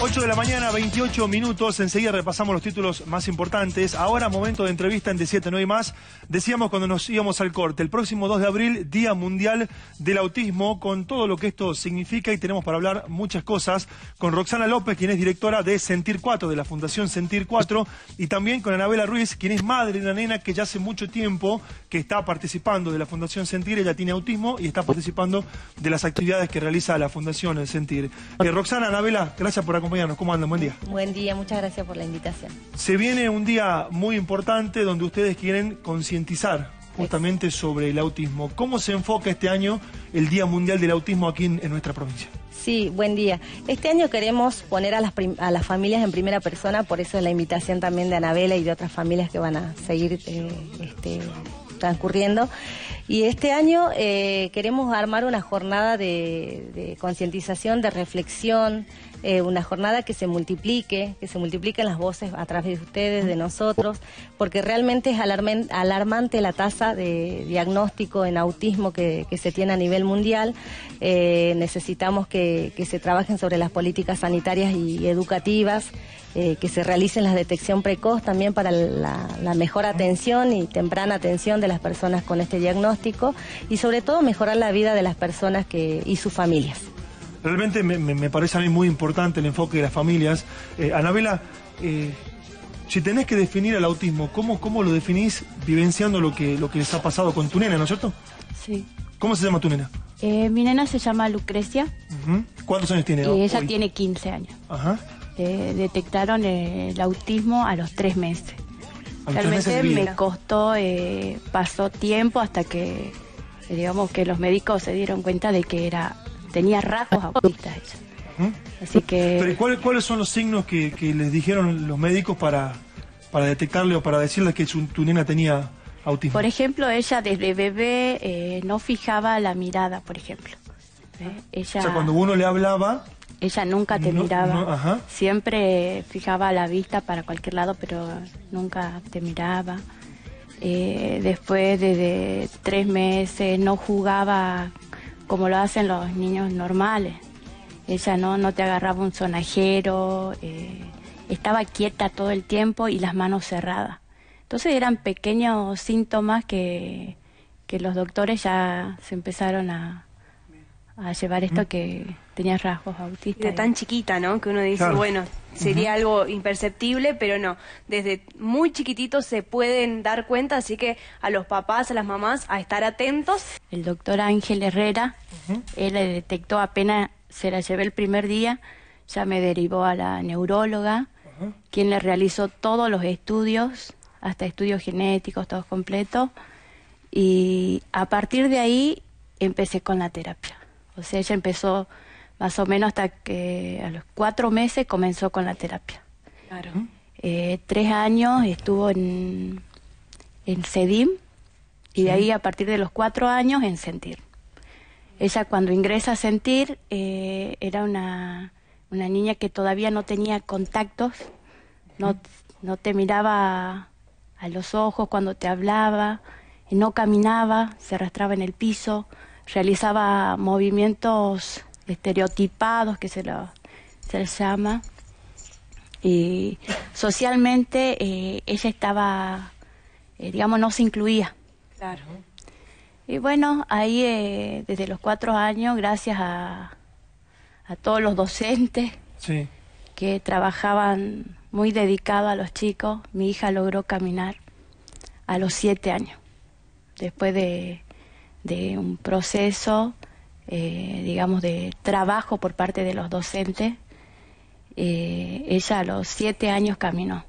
8 de la mañana, 28 minutos. Enseguida repasamos los títulos más importantes. Ahora, momento de entrevista en d 7 No hay más. Decíamos cuando nos íbamos al corte, el próximo 2 de abril, Día Mundial del Autismo, con todo lo que esto significa y tenemos para hablar muchas cosas con Roxana López, quien es directora de Sentir 4, de la Fundación Sentir 4, y también con Anabela Ruiz, quien es madre de una nena que ya hace mucho tiempo que está participando de la Fundación Sentir. Ella tiene autismo y está participando de las actividades que realiza la Fundación Sentir. Eh, Roxana, Anabela, gracias gracias por acompañarnos. ¿Cómo andan? Buen día. Buen día, muchas gracias por la invitación. Se viene un día muy importante donde ustedes quieren concientizar justamente sobre el autismo. ¿Cómo se enfoca este año el Día Mundial del Autismo aquí en, nuestra provincia? Sí, buen día. Este año queremos poner a las, a las familias en primera persona, por eso es la invitación también de Anabela y de otras familias que van a seguir eh, este, transcurriendo. Y este año eh, queremos armar una jornada de concientización, de reflexión, eh, una jornada que se multiplique, que se multipliquen las voces a través de ustedes, de nosotros, porque realmente es alarmante la tasa de diagnóstico en autismo que, se tiene a nivel mundial. Eh, necesitamos que, se trabajen sobre las políticas sanitarias y educativas, eh, que se realicen la detección precoz también para la, mejor atención y temprana atención de las personas con este diagnóstico y sobre todo mejorar la vida de las personas y sus familias. Realmente me, parece a mí muy importante el enfoque de las familias. Eh, Anabela, eh, si tenés que definir el autismo, ¿cómo, ¿cómo lo definís vivenciando lo que, lo que les ha pasado con tu nena, ¿no es cierto? Sí. ¿Cómo se llama tu nena? Eh, mi nena se llama Lucrecia. ¿Cuántos años tiene? ella tiene 15 años. Ajá. detectaron el autismo a los tres meses. Realmente me costó, pasó tiempo hasta que, digamos, que los médicos se dieron cuenta de que era tenía rasgos ah. autistas ¿Mm? Así que... ¿Pero cuáles son los signos que, les dijeron los médicos para, para detectarle o para decirle que su, tu nena tenía autismo? Por ejemplo, ella desde bebé eh, no fijaba la mirada, por ejemplo. ¿eh? Ella... O sea, cuando uno le hablaba, ella nunca te miraba. Siempre fijaba la vista para cualquier lado, pero nunca te miraba. Eh, después de, tres meses no jugaba como lo hacen los niños normales. Ella no, no te agarraba un sonajero, eh, estaba quieta todo el tiempo y las manos cerradas. Entonces eran pequeños síntomas que, que los doctores ya se empezaron a, a llevar esto que tenía rasgos autistas. De tan chiquita, ¿no? Que uno dice, bueno, sería algo imperceptible, pero no. Desde muy chiquitito se pueden dar cuenta, así que a los papás, a las mamás, a estar atentos. El doctor Ángel Herrera, él le detectó apenas se la llevé el primer día, ya me derivó a la neuróloga, quien le realizó todos los estudios, hasta estudios genéticos, todos completos. Y a partir de ahí empecé con la terapia. O sea, ella empezó más o menos hasta que a los cuatro meses comenzó con la terapia. Claro. Eh, tres años estuvo en, en CEDIM y de ahí a partir de los cuatro años en Sentir. Ella cuando ingresa a Sentir eh, era una, niña que todavía no tenía contactos, no te miraba a los ojos cuando te hablaba, no caminaba, se arrastraba en el piso realizaba movimientos estereotipados, que se, lo, se les llama. Y socialmente eh, ella estaba, eh, digamos, no se incluía. Claro. Y bueno, ahí eh, desde los cuatro años, gracias a, todos los docentes que trabajaban muy dedicados a los chicos, mi hija logró caminar a los siete años, después de de un proceso, eh, digamos, de trabajo por parte de los docentes. Eh, ella a los siete años caminó.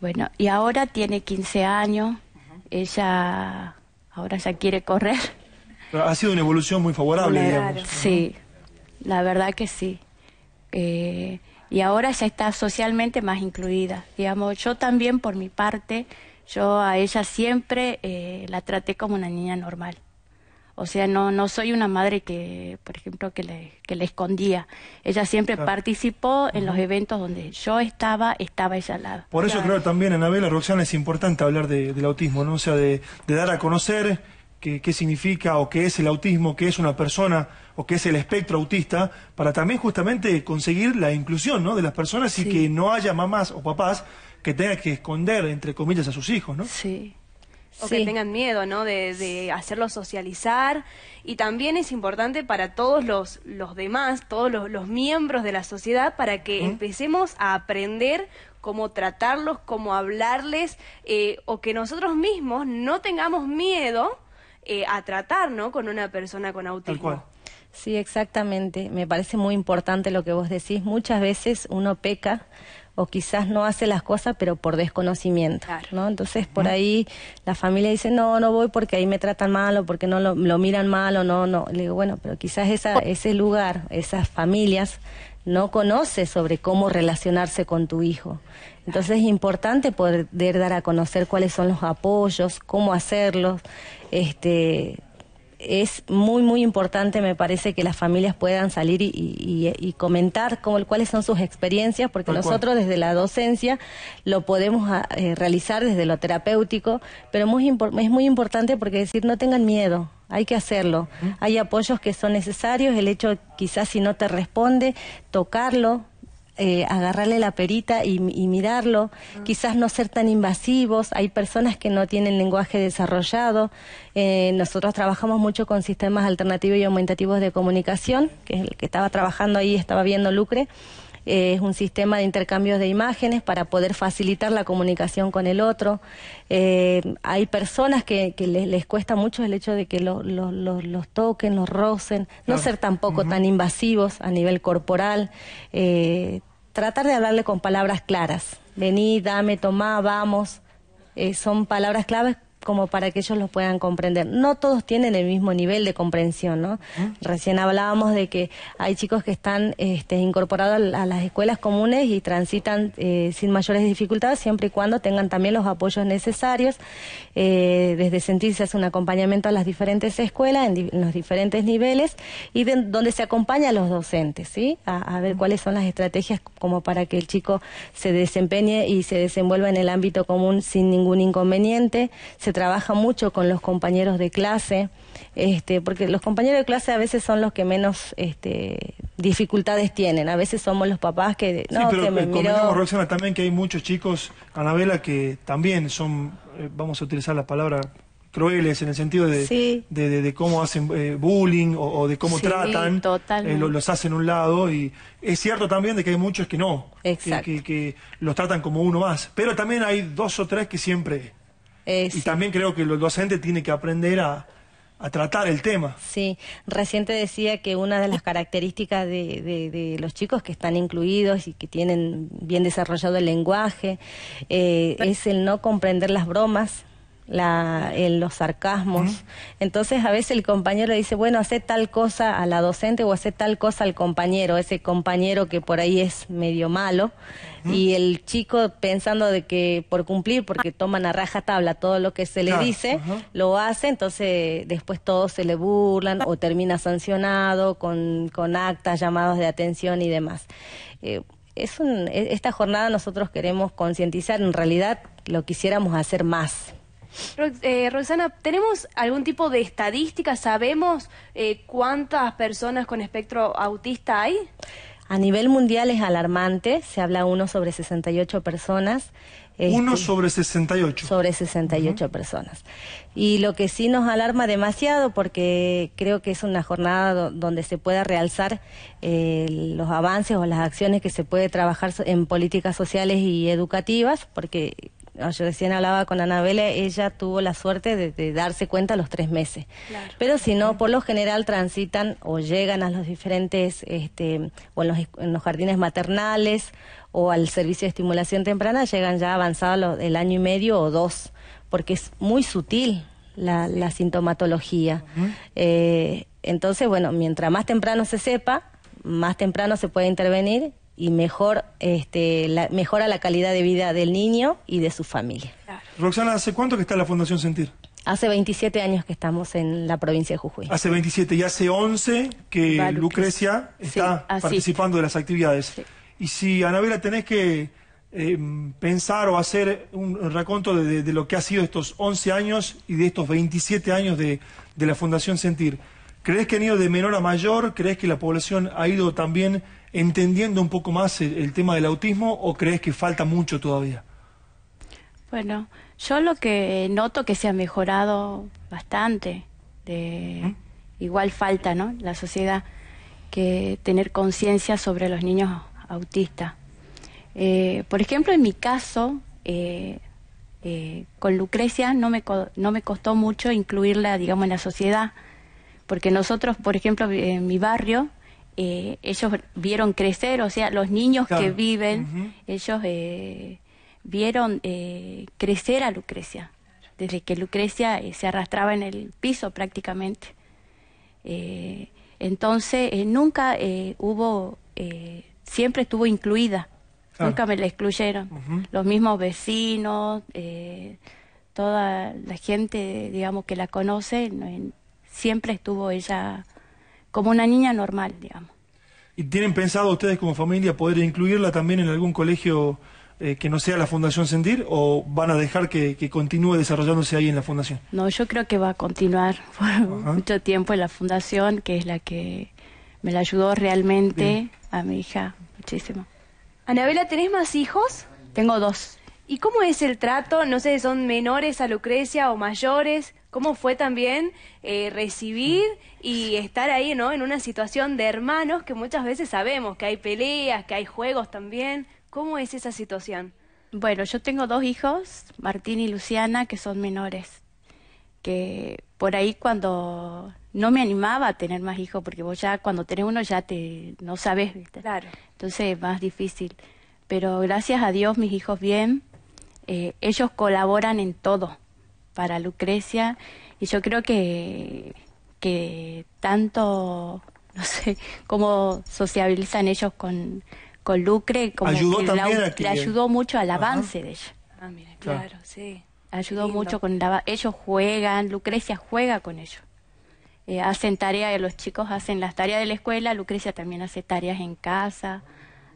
Bueno, y ahora tiene 15 años, ella ahora ya quiere correr. ha sido una evolución muy favorable, digamos. Sí, la verdad que sí. Eh, y ahora ya está socialmente más incluida. Digamos, yo también por mi parte yo a ella siempre eh, la traté como una niña normal. O sea, no, no soy una madre que, por ejemplo, que le, escondía. Ella siempre participó en los eventos donde yo estaba, estaba ella al lado. Por eso creo también, Anabela, Roxana, es importante hablar de, del autismo, ¿no? O sea, de, dar a conocer qué, significa o qué es el autismo, qué es una persona o qué es el espectro autista, para también justamente conseguir la inclusión, ¿no? De las personas y que no haya mamás o papás que tenga que esconder, entre comillas, a sus hijos, ¿no? Sí. O que tengan miedo, ¿no? De, hacerlos socializar. Y también es importante para todos los, los demás, todos los, miembros de la sociedad, para que empecemos a aprender cómo tratarlos, cómo hablarles, eh, o que nosotros mismos no tengamos miedo eh, a tratar, ¿no? Con una persona con autismo. Sí, exactamente. Me parece muy importante lo que vos decís. Muchas veces uno peca o quizás no hace las cosas pero por desconocimiento, ¿no? Entonces por ahí la familia dice, no, no voy porque ahí me tratan mal o porque no lo, miran mal o no, no. Le digo, bueno, pero quizás esa, ese lugar, esas familias no conoce sobre cómo relacionarse con tu hijo. Entonces es importante poder dar a conocer cuáles son los apoyos, cómo hacerlos, este, es muy, muy importante, me parece, que las familias puedan salir y, comentar cómo, cuáles son sus experiencias, porque nosotros desde la docencia lo podemos ah, eh, realizar desde lo terapéutico, pero es muy importante porque decir no tengan miedo, hay que hacerlo. Hay apoyos que son necesarios, el hecho quizás si no te responde, tocarlo, eh, agarrarle la perita y, mirarlo, ah. quizás no ser tan invasivos, hay personas que no tienen lenguaje desarrollado, eh, nosotros trabajamos mucho con sistemas alternativos y aumentativos de comunicación, que es el que estaba trabajando ahí, estaba viendo Lucre, es un sistema de intercambios de imágenes para poder facilitar la comunicación con el otro. Eh, hay personas que, les, cuesta mucho el hecho de que los toquen, los rocen, no ser tampoco tan invasivos a nivel corporal, eh, tratar de hablarle con palabras claras. Vení, dame, tomá, vamos. Eh, son palabras claves como para que ellos los puedan comprender. No todos tienen el mismo nivel de comprensión, ¿no? Recién hablábamos de que hay chicos que están este, incorporados a las escuelas comunes y transitan eh, sin mayores dificultades, siempre y cuando tengan también los apoyos necesarios, eh, desde sentirse hace un acompañamiento a las diferentes escuelas, en, los diferentes niveles, y donde se acompaña a los docentes, ¿sí? A, ver cuáles son las estrategias como para que el chico se desempeñe y se desenvuelva en el ámbito común sin ningún inconveniente, trabaja mucho con los compañeros de clase, este, porque los compañeros de clase a veces son los que menos este, dificultades tienen. A veces somos los papás que... No, sí, pero eh, comentamos Roxana, también que hay muchos chicos, Anabela, que también son, eh, vamos a utilizar la palabra crueles en el sentido de, de, cómo hacen eh, bullying o, de cómo tratan, los hacen un lado y es cierto también de que hay muchos que no, que, que los tratan como uno más, pero también hay dos o tres que siempre y también creo que el docente tiene que aprender a, tratar el tema. Sí, reciente decía que una de las características de, los chicos que están incluidos y que tienen bien desarrollado el lenguaje eh, es el no comprender las bromas la, los sarcasmos. Entonces a veces el compañero le dice, bueno, hace tal cosa a la docente o hace tal cosa al compañero, ese compañero que por ahí es medio malo. Y el chico pensando de que por cumplir, porque toman a raja tabla todo lo que se le dice, lo hace, entonces después todos se le burlan o termina sancionado con, actas, llamados de atención y demás. Eh, es e, esta jornada nosotros queremos concientizar, en realidad lo quisiéramos hacer más, Roxana, eh, ¿tenemos algún tipo de estadística? ¿Sabemos eh, cuántas personas con espectro autista hay? A nivel mundial es alarmante, se habla uno sobre 68 personas. Este, uno sobre 68. Sobre 68 personas. Y lo que sí nos alarma demasiado, porque creo que es una jornada donde se pueda realzar eh, los avances o las acciones que se puede trabajar en políticas sociales y educativas, porque Ah, yo recién hablaba con Anabela, ella tuvo la suerte de, darse cuenta a los tres meses. Pero si no, por lo general transitan o llegan a los diferentes, este, o en los, en los jardines maternales o al servicio de estimulación temprana, llegan ya avanzado el año y medio o dos, porque es muy sutil la, sintomatología. Eh, entonces, bueno, mientras más temprano se sepa, más temprano se puede intervenir y mejor, este, mejora la calidad de vida del niño y de su familia. Roxana, ¿hace cuánto que está la Fundación Sentir? Hace 27 años que estamos en la provincia de Jujuy. Hace 27 y hace 11 que Lucrecia está participando de las actividades. Y si, Anabela, tenés que eh, pensar o hacer un raconto de, lo que ha sido estos 11 años y de estos 27 años de, de la Fundación Sentir, ¿crees que han ido de menor a mayor? ¿Crees que la población ha ido también entendiendo un poco más el, tema del autismo o crees que falta mucho todavía? Bueno, yo lo que noto que se ha mejorado bastante, de, ¿Mm? igual falta, ¿no? La sociedad que tener conciencia sobre los niños autistas. Eh, por ejemplo, en mi caso, eh, eh, con Lucrecia no me, no me costó mucho incluirla, digamos, en la sociedad, porque nosotros, por ejemplo, en mi barrio eh, ellos vieron crecer, o sea, los niños que viven, ellos eh, vieron eh, crecer a Lucrecia, desde que Lucrecia se arrastraba en el piso prácticamente. entonces, nunca hubo, siempre estuvo incluida, nunca me la excluyeron. Los mismos vecinos, toda la gente, digamos, que la conoce, siempre estuvo ella como una niña normal, digamos. ¿Y tienen pensado ustedes como familia poder incluirla también en algún colegio eh, que no sea la Fundación Sendir? o van a dejar que, continúe desarrollándose ahí en la Fundación? No, yo creo que va a continuar por mucho tiempo en la Fundación, que es la que me la ayudó realmente a mi hija muchísimo. Anabela, ¿tenés más hijos? Tengo dos. ¿Y cómo es el trato? No sé, ¿son menores a Lucrecia o mayores? cómo fue también eh, recibir y estar ahí, ¿no? En una situación de hermanos que muchas veces sabemos que hay peleas, que hay juegos también. ¿Cómo es esa situación? Bueno, yo tengo dos hijos, Martín y Luciana, que son menores. Que por ahí cuando no me animaba a tener más hijos, porque vos ya cuando tenés uno ya te no sabes, ¿viste? Claro. Entonces es más difícil. Pero gracias a Dios mis hijos bien, eh, ellos colaboran en todo para Lucrecia y yo creo que, que tanto, no sé, cómo sociabilizan ellos con, con Lucre, como que le ayudó mucho al avance de ella. Ah, mira, claro, sí. Ayudó mucho con la, ellos juegan, Lucrecia juega con ellos. Eh, hacen tareas, los chicos hacen las tareas de la escuela, Lucrecia también hace tareas en casa.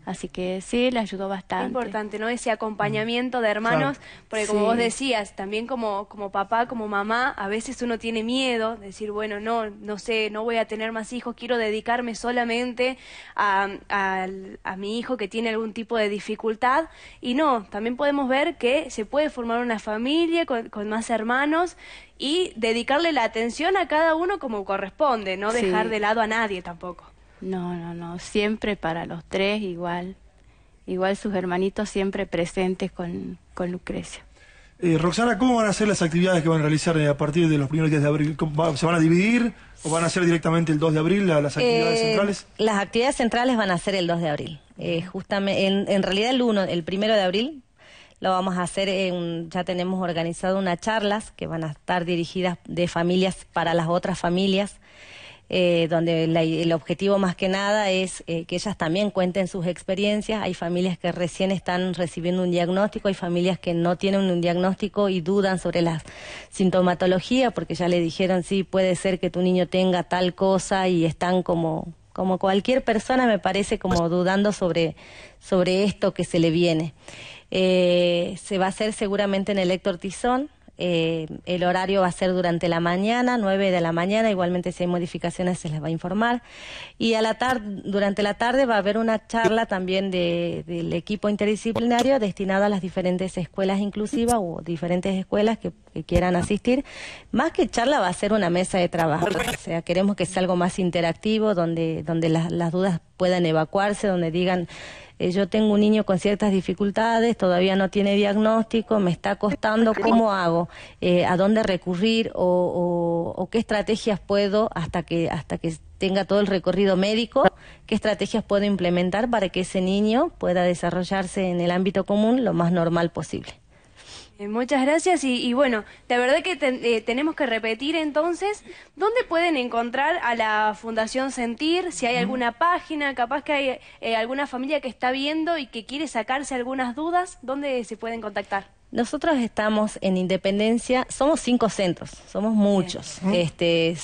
Así que sí, le ayudó bastante. importante, ¿no? Ese acompañamiento de hermanos, porque como vos decías, también como, como papá, como mamá, a veces uno tiene miedo, de decir, bueno, no, no sé, no voy a tener más hijos, quiero dedicarme solamente a, mi hijo que tiene algún tipo de dificultad. Y no, también podemos ver que se puede formar una familia con, más hermanos y dedicarle la atención a cada uno como corresponde, no dejar de lado a nadie tampoco. No, no, no, siempre para los tres igual, igual sus hermanitos siempre presentes con, con Lucrecia. Eh, Roxana, ¿cómo van a ser las actividades que van a realizar eh, a partir de los primeros días de abril? ¿Se van a dividir o van a ser directamente el 2 de abril las actividades eh, centrales? Las actividades centrales van a ser el 2 de abril. Eh, en, realidad el 1, el 1 de abril lo vamos a hacer, ya tenemos organizado unas charlas que van a estar dirigidas de familias para las otras familias. Eh, donde el objetivo más que nada es eh, que ellas también cuenten sus experiencias. Hay familias que recién están recibiendo un diagnóstico, hay familias que no tienen un diagnóstico y dudan sobre la sintomatología porque ya le dijeron, sí, puede ser que tu niño tenga tal cosa y están como como cualquier persona me parece como dudando sobre, sobre esto que se le viene. Eh, se va a hacer seguramente en el Héctor Tizón, eh, el horario va a ser durante la mañana, 9 de la mañana, igualmente si hay modificaciones se les va a informar. Y a la tarde, durante la tarde va a haber una charla también del equipo interdisciplinario destinada a las diferentes escuelas inclusivas o diferentes escuelas que, quieran asistir. Más que charla va a ser una mesa de trabajo, o sea, queremos que sea algo más interactivo, donde, donde las dudas puedan evacuarse, donde digan eh, yo tengo un niño con ciertas dificultades, todavía no tiene diagnóstico, me está costando, ¿cómo hago? Eh, ¿A dónde recurrir o, o, qué estrategias puedo hasta que, hasta que tenga todo el recorrido médico, qué estrategias puedo implementar para que ese niño pueda desarrollarse en el ámbito común lo más normal posible? Eh, muchas gracias y, bueno, de verdad que eh, tenemos que repetir entonces, ¿dónde pueden encontrar a la Fundación Sentir? Si hay alguna página, capaz que hay eh, alguna familia que está viendo y que quiere sacarse algunas dudas, ¿dónde se pueden contactar? Nosotros estamos en Independencia, somos cinco centros, somos muchos. Sentir Este,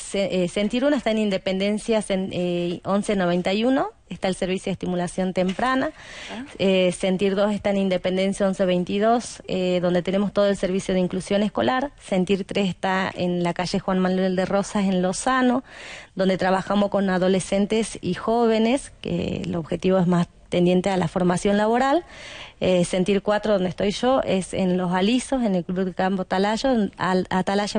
sentir eh, está en Independencia 1191, eh, está el servicio de estimulación temprana. Ah. Eh, sentir 2 está en Independencia 1122, eh, donde tenemos todo el servicio de inclusión escolar. Sentir 3 está en la calle Juan Manuel de Rosas, en Lozano, donde trabajamos con adolescentes y jóvenes, que el objetivo es más tendiente a la formación laboral. Eh, sentir 4, donde estoy yo, es en Los Alisos, en el Club de Campo Atalaya,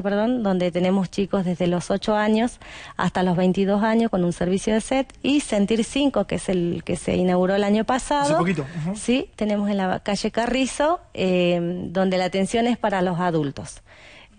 perdón, donde tenemos chicos desde los 8 años hasta los 22 años con un servicio de set. Y Sentir 5, que es el que se inauguró el año pasado. Sí, tenemos en la calle Carrizo, eh, donde la atención es para los adultos.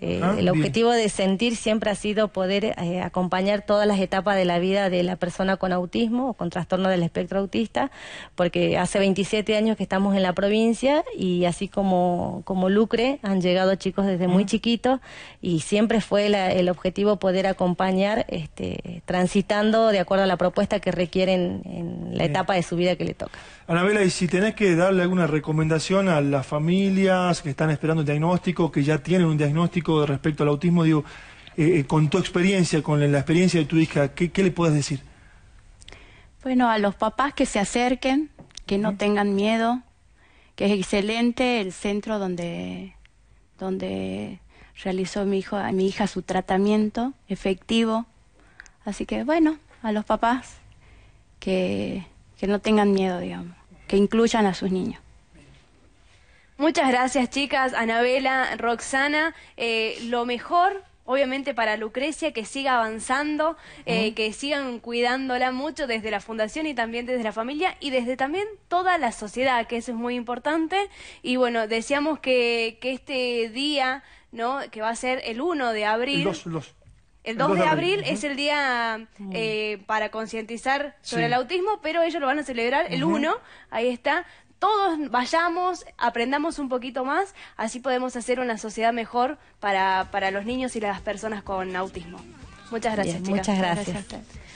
Eh, el objetivo de sentir siempre ha sido poder eh, acompañar todas las etapas de la vida de la persona con autismo o con trastorno del espectro autista, porque hace 27 años que estamos en la provincia y así como, Lucre han llegado chicos desde muy chiquitos y siempre fue el objetivo poder acompañar este, transitando de acuerdo a la propuesta que requieren en la etapa de su vida que le toca. Anabela, y si tenés que darle alguna recomendación a las familias que están esperando el diagnóstico, que ya tienen un diagnóstico respecto al autismo, digo, eh, eh, con tu experiencia, con la experiencia de tu hija, ¿qué, le puedes decir? Bueno, a los papás que se acerquen, que no tengan miedo, que es excelente el centro donde, donde realizó mi, hijo, a mi hija su tratamiento efectivo. Así que bueno, a los papás que que no tengan miedo, digamos, que incluyan a sus niños. Muchas gracias, chicas, Anabela, Roxana. Eh, lo mejor obviamente para Lucrecia, que siga avanzando, eh, que sigan cuidándola mucho desde la fundación y también desde la familia y desde también toda la sociedad, que eso es muy importante. Y bueno, decíamos que, que este día, ¿no? que va a ser el 1 de abril. El 2 de abril es el día mm. eh, para concientizar sobre el autismo, pero ellos lo van a celebrar el 1, ahí está, todos vayamos, aprendamos un poquito más, así podemos hacer una sociedad mejor para, para los niños y las personas con autismo. Muchas gracias, chicas. Muchas gracias.